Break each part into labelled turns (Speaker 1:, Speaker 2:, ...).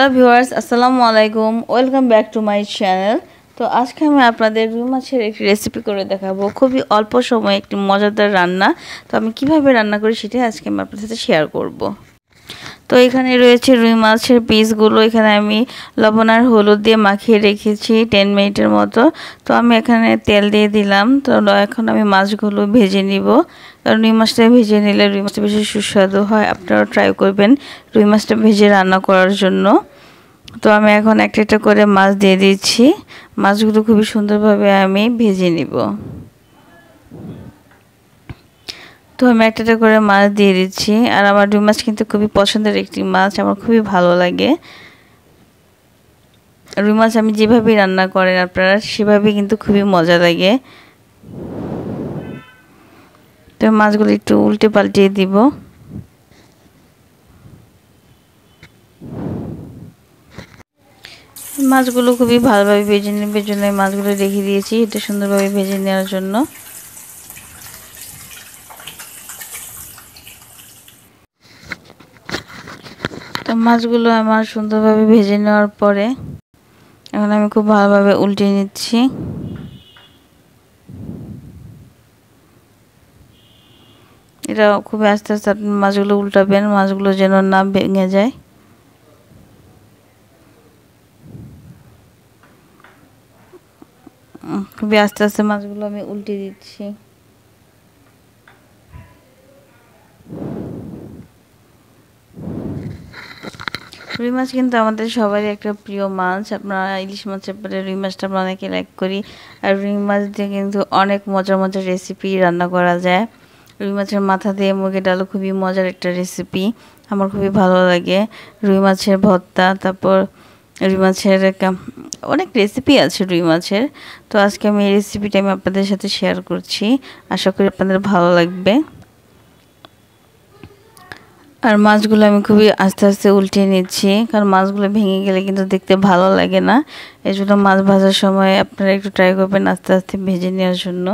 Speaker 1: Hello viewers আসসালামু আলাইকুম welcome back to my channel তো আজকে আমি আপনাদের রুই মাছের একটি রেসিপি করে দেখাবো খুবই অল্প সময়ে একটি মজাদার রান্না তো আমি কিভাবে রান্না করি সেটাই আজকে আমি আপনাদের সাথে শেয়ার করব। তো এখানে রয়েছে রুই মাছের পিসগুলো এখানে আমি লবণ আর হলুদ দিয়ে মাখিয়ে রেখেছি টেন মিনিটের মতো তো আমি এখানে তেল দিয়ে দিলাম তো এখন আমি মাছগুলো ভেজে নিব কারণ রুই মাছটা ভেজে নিলে রুই মাছটা বেশি সুস্বাদু হয় আপনারাও ট্রাই করবেন রুই মাছটা ভেজে রান্না করার জন্য তো আমি এখন একটা একটা করে মাছ দিয়ে দিচ্ছি মাছগুলো খুবই সুন্দরভাবে আমি ভেজে নিব তো আমি একটা করে মাছ দিয়ে দিচ্ছি আর আমার রুই মাছ কিন্তু খুবই পছন্দের একটি মাছ আমার খুবই ভালো লাগে রুই মাছ আমি যেভাবেই রান্না করেন আপনারা সেভাবেই কিন্তু খুবই মজা লাগে তো মাছগুলো একটু উল্টে পাল্টিয়ে দিব মাছগুলো খুবই ভালোভাবে ভেজে নেবে জন্য মাছগুলো রেখে দিয়েছি এটা সুন্দরভাবে ভেজে নেওয়ার জন্য তো মাছগুলো আমার সুন্দরভাবে ভেজে নেওয়ার পরে এখন আমি খুব ভালোভাবে উল্টে নিচ্ছি এটা খুব আস্তে আস্তে আপনি মাছগুলো উল্টাবেন মাছগুলো যেন না ভেঙে যায় খুবই আস্তে আস্তে মাছগুলো আমি উল্টে দিচ্ছি রুই মাছ কিন্তু আমাদের সবারই একটা প্রিয় মাছ আপনারা ইলিশ মাছের পরে রুই মাছটা আমরা অনেকে লাইক করি আর রুই মাছ দিয়ে কিন্তু অনেক মজার মজার রেসিপি রান্না করা যায় রুই মাছের মাথা দিয়ে মুগের ডাল খুবই মজার একটা রেসিপি আমার খুবই ভালো লাগে রুই মাছের ভর্তা তারপর রুই মাছের অনেক রেসিপি আছে রুই মাছের তো আজকে আমি এই রেসিপিটা আমি আপনাদের সাথে শেয়ার করছি আশা করি আপনাদের ভালো লাগবে আর মাছগুলো আমি খুবই আস্তে আস্তে উল্টে নিচ্ছি কারণ মাছগুলো ভেঙে গেলে কিন্তু দেখতে ভালো লাগে না এই জন্য মাছ ভাজার সময় আপনারা একটু ট্রাই করবেন আস্তে আস্তে ভেজে নেওয়ার জন্য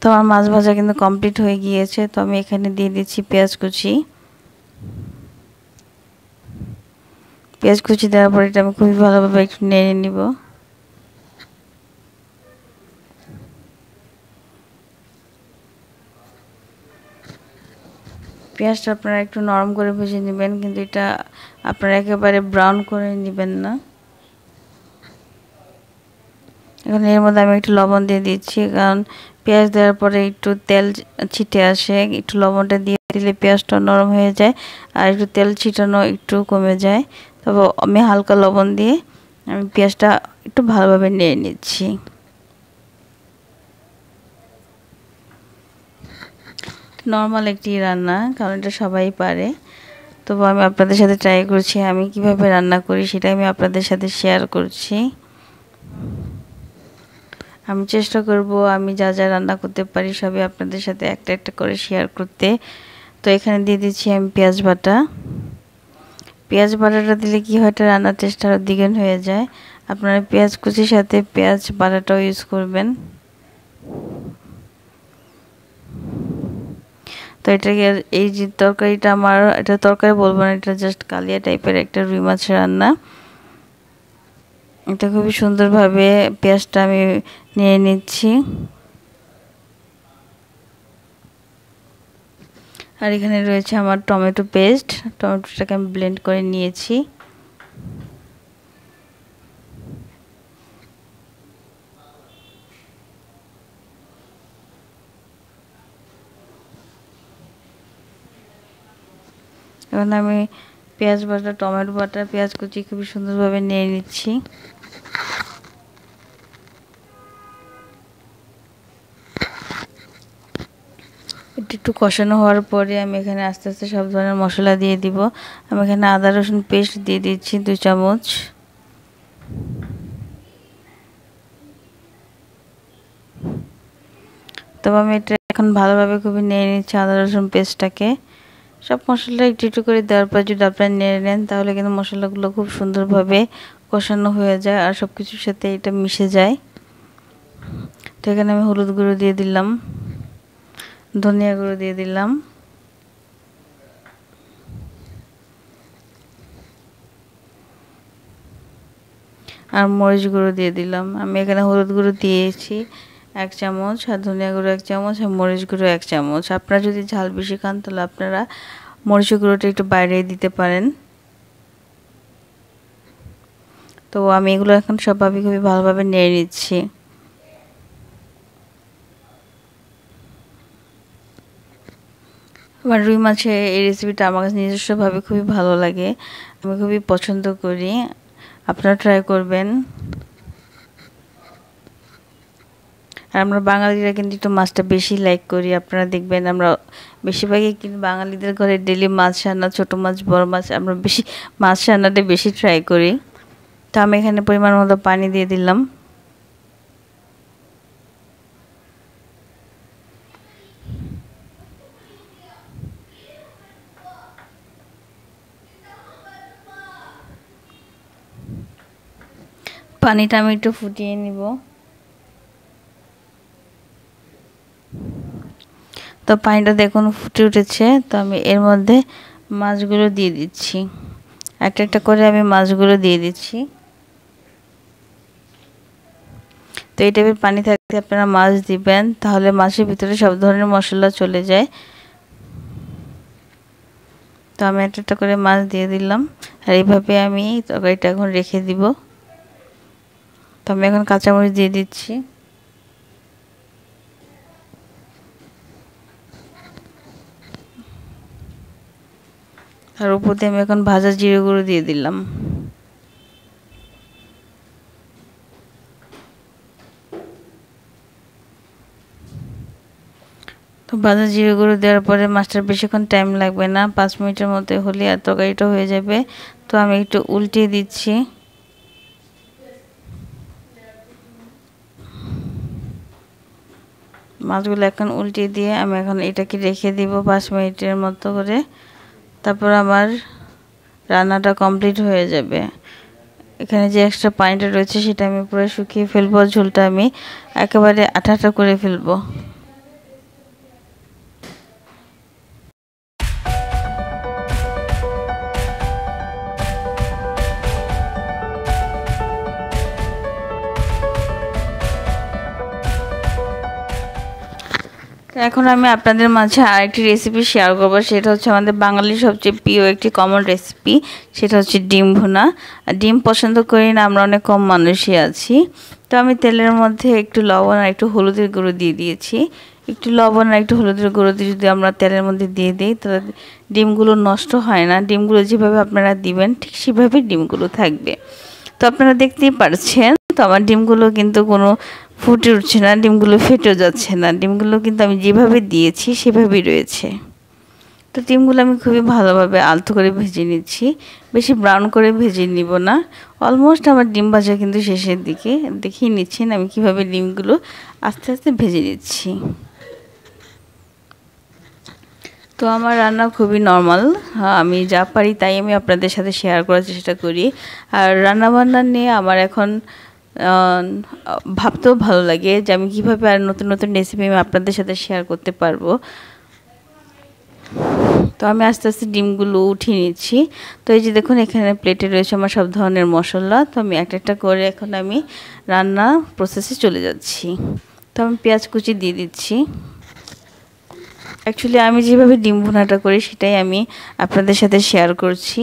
Speaker 1: তো আমার মাছ ভাজা কিন্তু কমপ্লিট হয়ে গিয়েছে তো আমি এখানে দিয়ে দিচ্ছি পেঁয়াজ কুচি পেঁয়াজ কুচি দেওয়ার পরে এটা আমি খুবই ভালোভাবে একটু নেড়ে নিব পেঁয়াজটা আপনারা একটু নরম করে ভেজে নেবেন কিন্তু এটা আপনারা একেবারে ব্রাউন করে নেবেন না এখন এর মধ্যে আমি একটু লবণ দিয়ে দিচ্ছি কারণ পেঁয়াজ দেওয়ার পরে একটু তেল ছিটে আসে একটু লবণটা দিয়ে দিলে পেঁয়াজটা নরম হয়ে যায় আর একটু তেল ছিটানো একটু কমে যায় তবে আমি হালকা লবণ দিয়ে আমি পেঁয়াজটা একটু ভালোভাবে নিয়ে নিচ্ছি নর্মাল একটি রান্না কারণ এটা সবাই পারে তবু আমি আপনাদের সাথে ট্রাই করছি আমি কিভাবে রান্না করি সেটা আমি আপনাদের সাথে শেয়ার করছি আমি চেষ্টা করব আমি যা যা রান্না করতে পারি সবই আপনাদের সাথে একটা একটা করে শেয়ার করতে তো এখানে দিয়ে দিচ্ছি আমি পেঁয়াজ বাটা পেঁয়াজ বাটাটা দিলে কি হয় এটা রান্নার টেস্ট আরও দ্বিগুণ হয়ে যায় আপনারা পেঁয়াজ কুচির সাথে পেঁয়াজ বাটাটাও ইউজ করবেন তো এটাকে এই যে তরকারিটা আমার এটা তরকারি বলবো না এটা জাস্ট কালিয়া টাইপের একটা রুই মাছের রান্না এটা খুবই সুন্দরভাবে পেঁয়াজটা আমি নিয়ে নিচ্ছি আর এখানে রয়েছে আমার টমেটো পেস্ট টমেটোটাকে আমি ব্লেন্ড করে নিয়েছি এখন আমি পেঁয়াজ বাটা টমেটো বাটা পেঁয়াজ কুচি খুবই সুন্দরভাবে নিয়ে নিচ্ছি একটু কষানো হওয়ার পরে আমি এখানে আস্তে আস্তে সব ধরনের মশলা দিয়ে দিব আমি এখানে আদা রসুন পেস্ট দিয়ে দিচ্ছি দু চামচ তবে আমি এটা এখন ভালোভাবে খুবই নিয়ে নিচ্ছি আদা রসুন পেস্টটাকে সব মশলা একটু একটু করে দেওয়ার পর যদি আপনারা নেড়ে নেন তাহলে কিন্তু মশলাগুলো খুব সুন্দরভাবে কষানো হয়ে যায় আর সব কিছুর সাথে এটা মিশে যায় তো এখানে আমি হলুদ গুঁড়ো দিয়ে দিলাম ধনিয়া গুঁড়ো দিয়ে দিলাম আর মরিচ গুঁড়ো দিয়ে দিলাম আমি এখানে হলুদ গুঁড়ো দিয়েছি এক চামচ আর ধনিয়া গুঁড়ো এক চামচ আর মরিচ গুঁড়ো এক চামচ আপনারা যদি ঝাল বেশি খান তাহলে আপনারা মরিচ গুঁড়োটা একটু বাইরে দিতে পারেন তো আমি এগুলো এখন সব আমি খুবই ভালোভাবে নিয়ে নিচ্ছি আমার রুই মাছের এই রেসিপিটা আমার কাছে নিজস্বভাবে খুবই ভালো লাগে আমি খুবই পছন্দ করি আপনারা ট্রাই করবেন আর আমরা বাঙালিরা কিন্তু একটু মাছটা বেশি লাইক করি আপনারা দেখবেন আমরা বেশিরভাগই কিন্তু বাঙালিদের ঘরে ডেলি মাছ রান্না ছোটো মাছ বড় মাছ আমরা বেশি মাছ রান্নাটা বেশি ট্রাই করি তো আমি এখানে পরিমাণ মতো পানি দিয়ে দিলাম পানিটা আমি একটু ফুটিয়ে নিব তো পানিটা দেখুন ফুটে উঠেছে তো আমি এর মধ্যে মাছগুলো দিয়ে দিচ্ছি একটা একটা করে আমি মাছগুলো দিয়ে দিচ্ছি তো এই টাইপের পানি থাকতে আপনারা মাছ দিবেন তাহলে মাছের ভিতরে সব ধরনের মশলা চলে যায় তো আমি একটা একটা করে মাছ দিয়ে দিলাম আর এইভাবে আমি তরকারিটা এখন রেখে দিব তো আমি এখন কাঁচামরিচ দিয়ে দিচ্ছি আর উপর দিয়ে আমি এখন ভাজা জিরে গুঁড়ো দিয়ে দিলাম তো ভাজা জিরে গুঁড়ো দেওয়ার পরে মাছটার বেশিক্ষণ টাইম লাগবে না পাঁচ মিনিটের মধ্যে হলে আর তরকারিটা হয়ে যাবে তো আমি একটু উল্টিয়ে দিচ্ছি মাছগুলো এখন উল্টে দিয়ে আমি এখন এটাকে রেখে দিব পাঁচ মিনিটের মতো করে তারপর আমার রান্নাটা কমপ্লিট হয়ে যাবে এখানে যে এক্সট্রা পানিটা রয়েছে সেটা আমি পুরো শুকিয়ে ফেলবো ঝোলটা আমি একেবারে আঠাটা করে ফেলবো এখন আমি আপনাদের মাঝে আরেকটি রেসিপি শেয়ার করবো সেটা হচ্ছে আমাদের বাঙালির সবচেয়ে প্রিয় একটি কমন রেসিপি সেটা হচ্ছে ডিম ভুনা ডিম পছন্দ করি না আমরা অনেক কম মানুষই আছি তো আমি তেলের মধ্যে একটু লবণ আর একটু হলুদের গুঁড়ো দিয়ে দিয়েছি একটু লবণ আর একটু হলুদের গুঁড়ো দিয়ে যদি আমরা তেলের মধ্যে দিয়ে দিই তাহলে ডিমগুলো নষ্ট হয় না ডিমগুলো যেভাবে আপনারা দিবেন ঠিক সেভাবে ডিমগুলো থাকবে তো আপনারা দেখতেই পারছেন তো আমার ডিমগুলো কিন্তু কোনো ফুটে উঠছে না ডিমগুলো ফেটে যাচ্ছে না ডিমগুলো কিন্তু আমি যেভাবে দিয়েছি সেভাবেই রয়েছে তো ডিমগুলো আমি খুবই ভালোভাবে আলতো করে ভেজে নিচ্ছি বেশি ব্রাউন করে ভেজে নিব না অলমোস্ট আমার ডিম ভাজা কিন্তু শেষের দিকে দেখিয়ে নিচ্ছেন আমি কিভাবে ডিমগুলো আস্তে আস্তে ভেজে নিচ্ছি তো আমার রান্না খুবই নর্মাল হ্যাঁ, আমি যা পারি তাই আমি আপনাদের সাথে শেয়ার করার চেষ্টা করি আর রান্নাবান্না নিয়ে আমার এখন ভাবতেও ভালো লাগে যে আমি কীভাবে আর নতুন নতুন রেসিপি আমি আপনাদের সাথে শেয়ার করতে পারবো তো আমি আস্তে আস্তে ডিমগুলো উঠিয়ে নিচ্ছি তো এই যে দেখুন এখানে প্লেটে রয়েছে আমার সব ধরনের মশলা তো আমি একটা একটা করে এখন আমি রান্না প্রসেসে চলে যাচ্ছি তো আমি পেঁয়াজ কুচি দিয়ে দিচ্ছি অ্যাকচুয়ালি আমি যেভাবে ডিম ভুনাটা করি সেটাই আমি আপনাদের সাথে শেয়ার করছি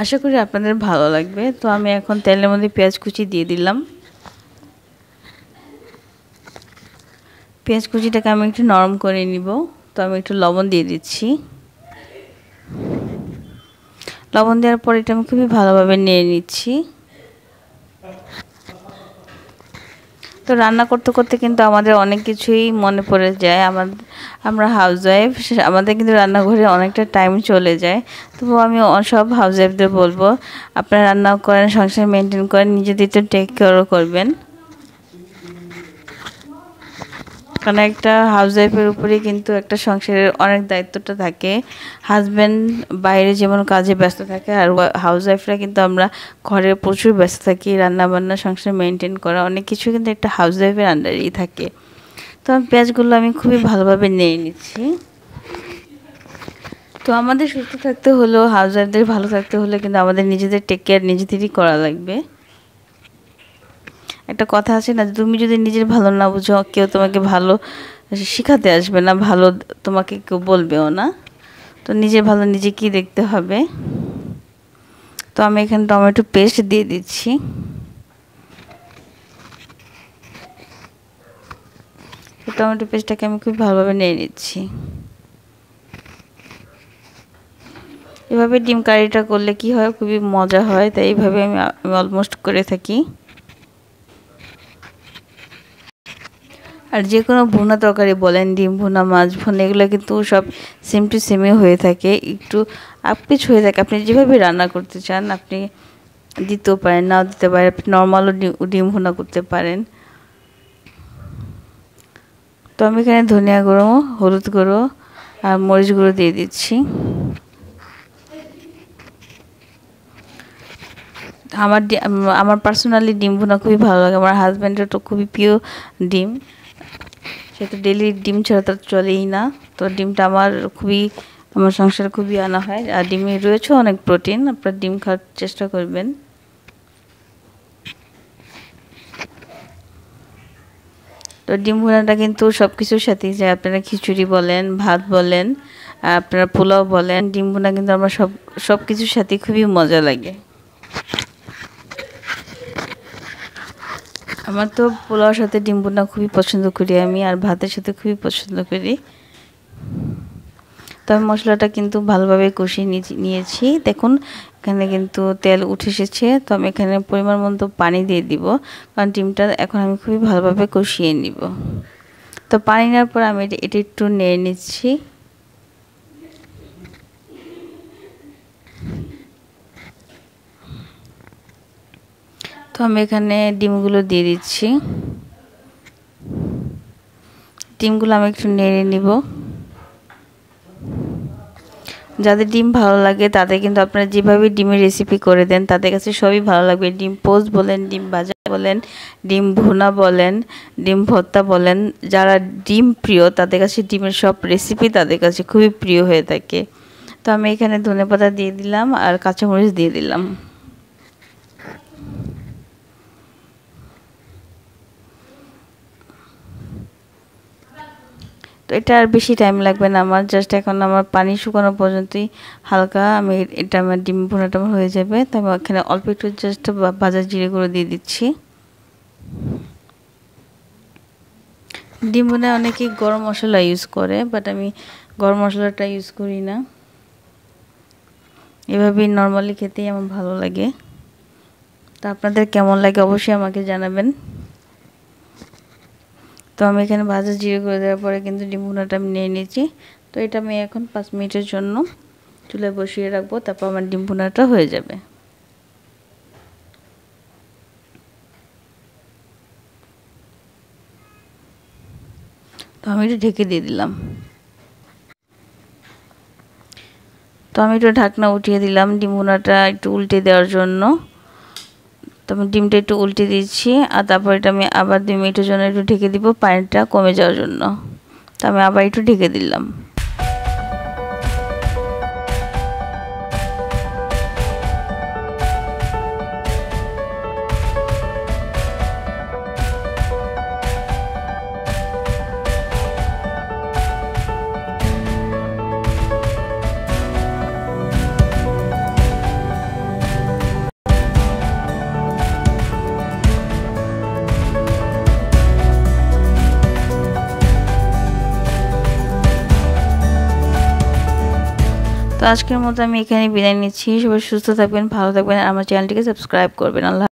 Speaker 1: আশা করি আপনাদের ভালো লাগবে তো আমি এখন তেলের মধ্যে পেঁয়াজ কুচি দিয়ে দিলাম পেঁয়াজ কুচিটাকে আমি একটু নরম করে নিব তো আমি একটু লবণ দিয়ে দিচ্ছি লবণ দেওয়ার পর এটা আমি খুবই ভালোভাবে নিয়ে নিচ্ছি তো রান্না করতে করতে কিন্তু আমাদের অনেক কিছুই মনে পড়ে যায় আমাদের আমরা ওয়াইফ আমাদের কিন্তু রান্নাঘরে অনেকটা টাইম চলে যায় তবু আমি সব ওয়াইফদের বলবো আপনারা রান্না করেন সংসার মেনটেন করেন নিজেদের তো টেক কেয়ারও করবেন কারণ একটা হাউসওয়াইফের ওয়াইফের উপরেই কিন্তু একটা সংসারের অনেক দায়িত্বটা থাকে হাজব্যান্ড বাইরে যেমন কাজে ব্যস্ত থাকে আর হাউসওয়াইফরা ওয়াইফরা কিন্তু আমরা ঘরে প্রচুর ব্যস্ত থাকি রান্নাবান্না সংসার মেনটেন করা অনেক কিছু কিন্তু একটা হাউসওয়াইফের ওয়াইফের আন্ডারেই থাকে তো আমি পেঁয়াজগুলো আমি খুবই ভালোভাবে নিয়ে নিচ্ছি তো আমাদের সুস্থ থাকতে হলেও হাউসওয়াইফদের ওয়াইফদের ভালো থাকতে হলে কিন্তু আমাদের নিজেদের টেক কেয়ার নিজেদেরই করা লাগবে একটা কথা আছে না তুমি যদি নিজের ভালো না বুঝো কেউ তোমাকে ভালো শেখাতে আসবে না ভালো তোমাকে কেউ বলবেও না তো নিজে ভালো নিজে কি দেখতে হবে তো আমি এখানে টমেটো পেস্ট দিয়ে দিচ্ছি টমেটো পেস্টটাকে আমি খুব ভালোভাবে নিয়ে নিচ্ছি এভাবে ডিম কারিটা করলে কি হয় খুবই মজা হয় তাই এইভাবে আমি অলমোস্ট করে থাকি আর যে কোনো ভুনা তরকারি বলেন ডিম ভুনা মাছ ভুনা এগুলো কিন্তু সব সেম টু সেমই হয়ে থাকে একটু আপকিছ হয়ে থাকে আপনি যেভাবে রান্না করতে চান আপনি দিতেও পারেন নাও দিতে পারেন আপনি নর্মালও ডিম ভুনা করতে পারেন তো আমি এখানে ধনিয়া গুঁড়ো হলুদ গুঁড়ো আর মরিচ গুঁড়ো দিয়ে দিচ্ছি আমার আমার পার্সোনালি ডিম ভুনা খুবই ভালো লাগে আমার হাজব্যান্ডের তো খুবই প্রিয় ডিম সেহেতু ডেলি ডিম ছাড়া তো চলেই না তো ডিমটা আমার খুবই আমার সংসারে খুবই আনা হয় আর ডিমে রয়েছে অনেক প্রোটিন আপনার ডিম খাওয়ার চেষ্টা করবেন তো ডিম ভুনাটা কিন্তু সব কিছুর সাথেই যায় আপনারা খিচুড়ি বলেন ভাত বলেন আপনারা পোলাও বলেন ডিম ভুনা কিন্তু আমার সব সব কিছুর সাথেই খুবই মজা লাগে আমার তো পোলাওয়ার সাথে ডিম বোনা খুবই পছন্দ করি আমি আর ভাতের সাথে খুবই পছন্দ করি তবে মশলাটা কিন্তু ভালোভাবে কষিয়ে নিয়েছি দেখুন এখানে কিন্তু তেল উঠে এসেছে তো আমি এখানে পরিমাণ মতো পানি দিয়ে দিব কারণ ডিমটা এখন আমি খুবই ভালোভাবে কষিয়ে নিব তো পানি নেওয়ার পর আমি এটা একটু নিয়ে নিচ্ছি আমি এখানে ডিমগুলো দিয়ে দিচ্ছি ডিমগুলো আমি একটু নেড়ে নিব যাদের ডিম ভালো লাগে তাদের কিন্তু আপনারা যেভাবে ডিমের রেসিপি করে দেন তাদের কাছে সবই ভালো লাগবে ডিম পোস্ট বলেন ডিম ভাজা বলেন ডিম ভুনা বলেন ডিম ভর্তা বলেন যারা ডিম প্রিয় তাদের কাছে ডিমের সব রেসিপি তাদের কাছে খুবই প্রিয় হয়ে থাকে তো আমি এখানে ধনে পাতা দিয়ে দিলাম আর কাঁচামরিচ দিয়ে দিলাম এটা আর বেশি টাইম লাগবে না আমার জাস্ট এখন আমার পানি শুকানো পর্যন্তই হালকা আমি এটা আমার ডিম ভোনাটা আমার হয়ে যাবে তো আমি এখানে অল্প একটু জাস্ট ভাজা জিরে গুঁড়ো দিয়ে দিচ্ছি ডিম ভোনা অনেকেই গরম মশলা ইউজ করে বাট আমি গরম মশলাটা ইউজ করি না এভাবেই নর্মালি খেতেই আমার ভালো লাগে তা আপনাদের কেমন লাগে অবশ্যই আমাকে জানাবেন তো আমি এখানে ভাজা জিরে করে দেওয়ার পরে কিন্তু ডিমগুনাটা আমি নিয়ে নিয়েছি তো এটা আমি এখন পাঁচ মিনিটের জন্য চুলে বসিয়ে রাখবো তারপর আমার ডিম ভুনাটা হয়ে যাবে তো আমি একটু ঢেকে দিয়ে দিলাম তো আমি একটু ঢাকনা উঠিয়ে দিলাম ডিম ভুনাটা একটু উল্টে দেওয়ার জন্য তারপর ডিমটা একটু উল্টে দিচ্ছি আর তারপর এটা আমি আবার দুই মিনিটের জন্য একটু ঢেকে দিব পানিটা কমে যাওয়ার জন্য তো আমি আবার একটু ঢেকে দিলাম আজকের মতো আমি এখানে বিদায় নিচ্ছি সবাই সুস্থ থাকবেন ভালো থাকবেন আমার চ্যানেলটিকে সাবস্ক্রাইব করবেন আল্লাহ